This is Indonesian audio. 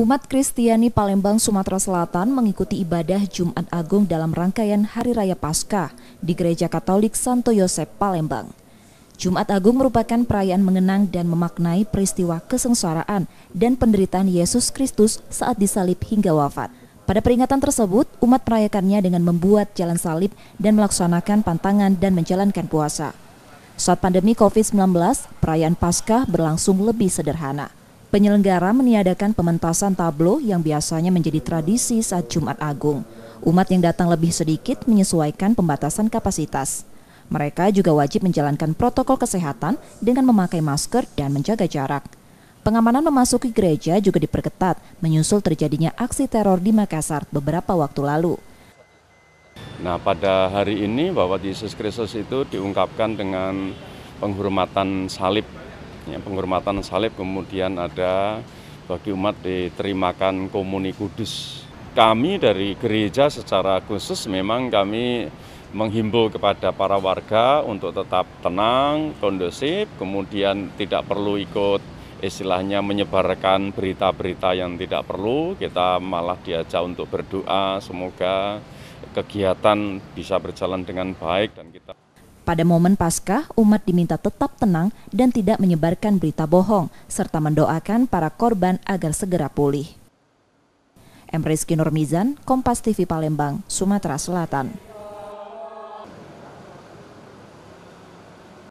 Umat Kristiani Palembang, Sumatera Selatan mengikuti ibadah Jumat Agung dalam rangkaian Hari Raya Paskah di Gereja Katolik Santo Yosef Palembang. Jumat Agung merupakan perayaan mengenang dan memaknai peristiwa kesengsaraan dan penderitaan Yesus Kristus saat disalib hingga wafat. Pada peringatan tersebut, umat merayakannya dengan membuat jalan salib dan melaksanakan pantangan dan menjalankan puasa. Saat pandemi COVID-19, perayaan Paskah berlangsung lebih sederhana Penyelenggara meniadakan pementasan tablo yang biasanya menjadi tradisi saat Jumat Agung. Umat yang datang lebih sedikit menyesuaikan pembatasan kapasitas. Mereka juga wajib menjalankan protokol kesehatan dengan memakai masker dan menjaga jarak. Pengamanan memasuki gereja juga diperketat menyusul terjadinya aksi teror di Makassar beberapa waktu lalu. Nah, pada hari ini bahwa Yesus Kristus itu diungkapkan dengan penghormatan salib ya, penghormatan salib kemudian ada bagi umat diterimakan komuni kudus. Kami dari gereja secara khusus memang kami menghimbau kepada para warga untuk tetap tenang, kondusif, kemudian tidak perlu ikut istilahnya menyebarkan berita-berita yang tidak perlu, kita malah diajak untuk berdoa semoga kegiatan bisa berjalan dengan baik dan kita pada momen Paskah, umat diminta tetap tenang dan tidak menyebarkan berita bohong, serta mendoakan para korban agar segera pulih. Emreski Nurmizan, Kompas TV Palembang, Sumatera Selatan.